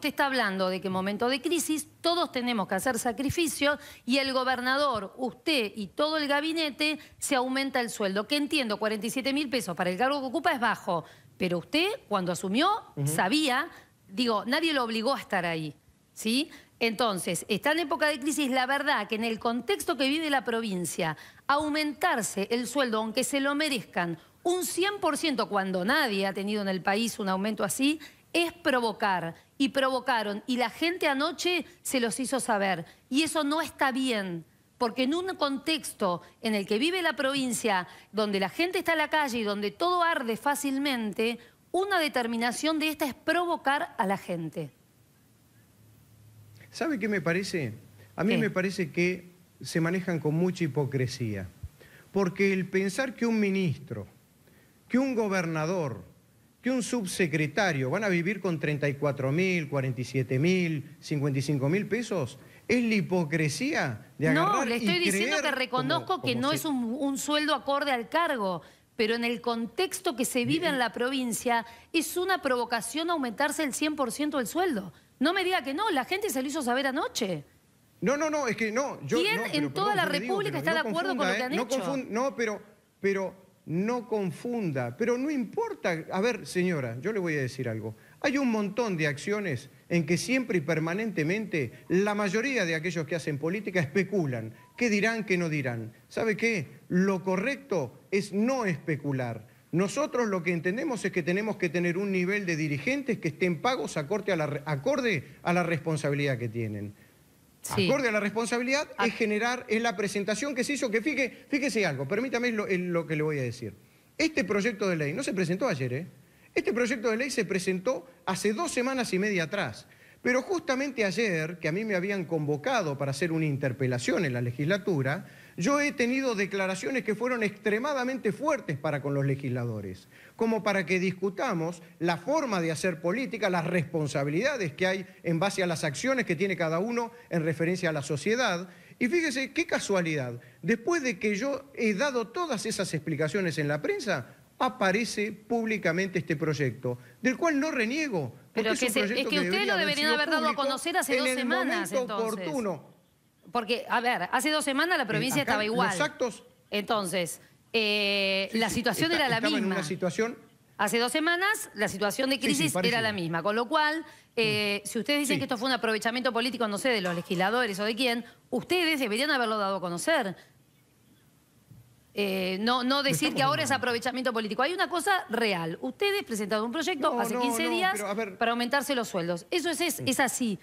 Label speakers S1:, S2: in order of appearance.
S1: Usted está hablando de que en momento de crisis todos tenemos que hacer sacrificios y el gobernador, usted y todo el gabinete se aumenta el sueldo. Que entiendo, 47 mil pesos para el cargo que ocupa es bajo, pero usted cuando asumió sabía, digo, nadie lo obligó a estar ahí, ¿sí? Entonces, está en época de crisis, la verdad que en el contexto que vive la provincia, aumentarse el sueldo, aunque se lo merezcan, un 100% cuando nadie ha tenido en el país un aumento así, es provocar. Y provocaron. Y la gente anoche se los hizo saber. Y eso no está bien. Porque en un contexto en el que vive la provincia, donde la gente está en la calle y donde todo arde fácilmente, una determinación de esta es provocar a la gente.
S2: ¿Sabe qué me parece? A mí me parece que se manejan con mucha hipocresía. Porque el pensar que un ministro, que un gobernador, que un subsecretario van a vivir con 34 mil, 47 mil, 55 mil pesos, es la hipocresía de agarrar No, le estoy diciendo que reconozco que no es
S1: un, sueldo acorde al cargo, pero en el contexto que se vive en la provincia es una provocación aumentarse el 100% del sueldo. No me diga que no, la gente se lo hizo saber anoche.
S2: No, no, no, es que no. ¿Quién en toda la República está de acuerdo con lo que ¿eh? han hecho? No, no, pero, pero no confunda, pero no importa, a ver señora, yo le voy a decir algo, hay un montón de acciones en que siempre y permanentemente la mayoría de aquellos que hacen política especulan, qué dirán, qué no dirán. ¿Sabe qué? Lo correcto es no especular. Nosotros lo que entendemos es que tenemos que tener un nivel de dirigentes que estén pagos acorde a la, acorde a la responsabilidad que tienen. Acorde a la responsabilidad es generar, es la presentación que se hizo, que fíjese, algo, permítame lo, lo que le voy a decir. Este proyecto de ley no se presentó ayer, ¿eh? Este proyecto de ley se presentó hace dos semanas y media atrás. Pero justamente ayer, que a mí me habían convocado para hacer una interpelación en la legislatura, yo he tenido declaraciones que fueron extremadamente fuertes para con los legisladores, como para que discutamos la forma de hacer política, las responsabilidades que hay en base a las acciones que tiene cada uno en referencia a la sociedad. Y fíjese qué casualidad, después de que yo he dado todas esas explicaciones en la prensa, aparece públicamente este proyecto, del cual no reniego. Pero es, que, lo deberían haber dado a conocer hace dos semanas. En oportuno.
S1: Porque, a ver, hace dos semanas la eh, provincia estaba igual. Exactos. Entonces, eh, la situación era la misma. En una situación... Hace dos semanas la situación de crisis era la misma, con lo cual, eh, mm. si ustedes dicen que esto fue un aprovechamiento político, no sé, de los legisladores o de quién, ustedes deberían haberlo dado a conocer. no, no decir que ahora es aprovechamiento político. Hay una cosa real. Ustedes presentaron un proyecto hace 15 días para aumentarse los sueldos. Eso es, es, es así.